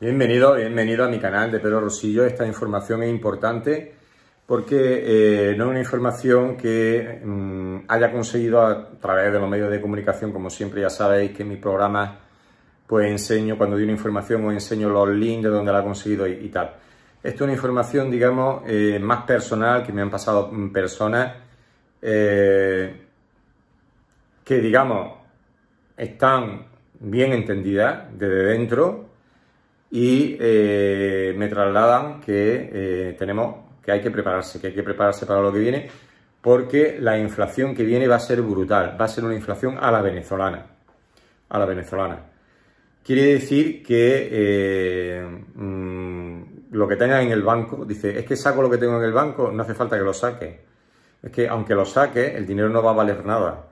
Bienvenido, bienvenido a mi canal de Pedro Rosillo. Esta información es importante porque eh, no es una información que mm, haya conseguido a través de los medios de comunicación, como siempre ya sabéis que en mis programas pues enseño, cuando doy una información os enseño los links de donde la he conseguido y, tal. Esto es una información, digamos, eh, más personal, que me han pasado mm, personas eh, que, digamos, están bien entendidas desde dentro, y eh, me trasladan que eh, tenemos que hay que prepararse, que hay que prepararse para lo que viene, porque la inflación que viene va a ser brutal, va a ser una inflación a la venezolana, a la venezolana. Quiere decir que eh, mm, lo que tengas en el banco, dice, es que saco lo que tengo en el banco, no hace falta que lo saque. Es que aunque lo saque, el dinero no va a valer nada.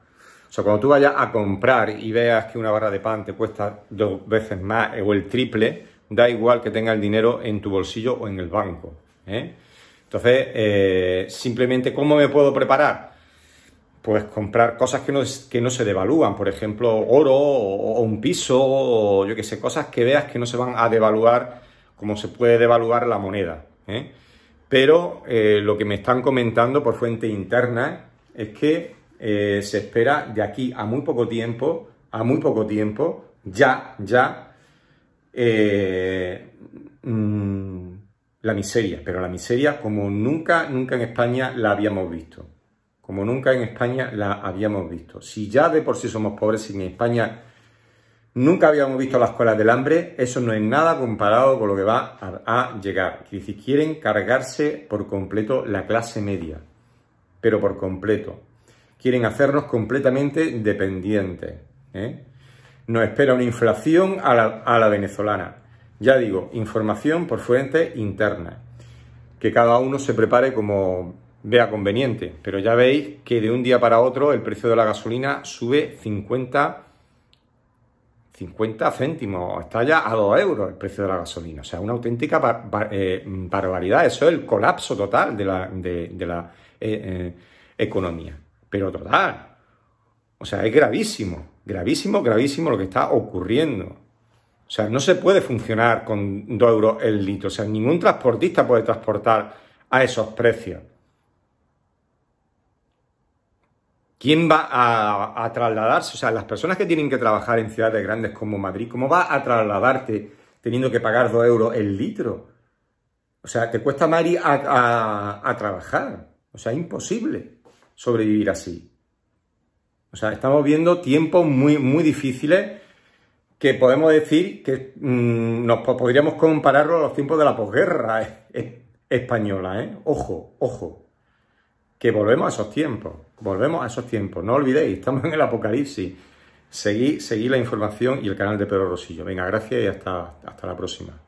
O sea, cuando tú vayas a comprar y veas que una barra de pan te cuesta dos veces más o el triple, da igual que tenga el dinero en tu bolsillo o en el banco. ¿eh? Entonces, eh, simplemente, ¿cómo me puedo preparar? Pues comprar cosas que no, que no se devalúan, por ejemplo, oro o, un piso, o yo qué sé, cosas que veas que no se van a devaluar como se puede devaluar la moneda. ¿eh? Pero lo que me están comentando por fuente interna es que se espera de aquí a muy poco tiempo, a muy poco tiempo, ya, ya, eh, mm, la miseria, pero la miseria como nunca, nunca en España la habíamos visto. Como nunca en España la habíamos visto. Si ya de por sí somos pobres, si en España nunca habíamos visto las colas del hambre, eso no es nada comparado con lo que va a, llegar. quieren cargarse por completo la clase media, pero por completo. Quieren hacernos completamente dependientes. ¿eh? nos espera una inflación a la, venezolana. Ya digo, información por fuente interna, que cada uno se prepare como vea conveniente, pero ya veis que de un día para otro el precio de la gasolina sube 50 50 céntimos, está ya a 2 euros el precio de la gasolina. O sea, una auténtica eh, barbaridad. Eso es el colapso total de la, eh, eh, economía. Pero total. O sea, es gravísimo. Gravísimo, gravísimo lo que está ocurriendo. O sea, no se puede funcionar con 2 euros el litro. O sea, ningún transportista puede transportar a esos precios. ¿Quién va a, trasladarse? O sea, las personas que tienen que trabajar en ciudades grandes como Madrid, ¿cómo va a trasladarte teniendo que pagar 2 euros el litro? O sea, te cuesta Mari a, a, a trabajar. O sea, imposible sobrevivir así. O sea, estamos viendo tiempos muy, muy difíciles que podemos decir que mm, nos podríamos compararlo a los tiempos de la posguerra eh, eh, española, ¿eh? Ojo, ojo, que volvemos a esos tiempos, volvemos a esos tiempos, no olvidéis, estamos en el apocalipsis. Seguí, la información y el canal de Pedro Rosillo. Venga, gracias y hasta, hasta la próxima.